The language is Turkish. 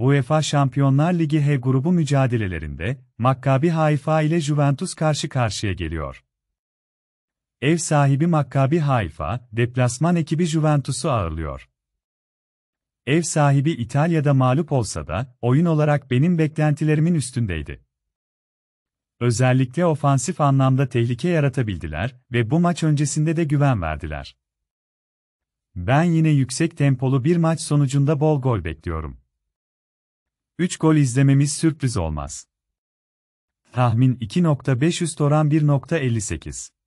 UEFA Şampiyonlar Ligi H grubu mücadelelerinde Maccabi Haifa ile Juventus karşı karşıya geliyor. Ev sahibi Maccabi Haifa, deplasman ekibi Juventus'u ağırlıyor. Ev sahibi İtalya'da mağlup olsa da oyun olarak benim beklentilerimin üstündeydi. Özellikle ofansif anlamda tehlike yaratabildiler ve bu maç öncesinde de güven verdiler. Ben yine yüksek tempolu bir maç sonucunda bol gol bekliyorum. 3 gol izlememiz sürpriz olmaz. Tahmin 2.5 üst oran 1.58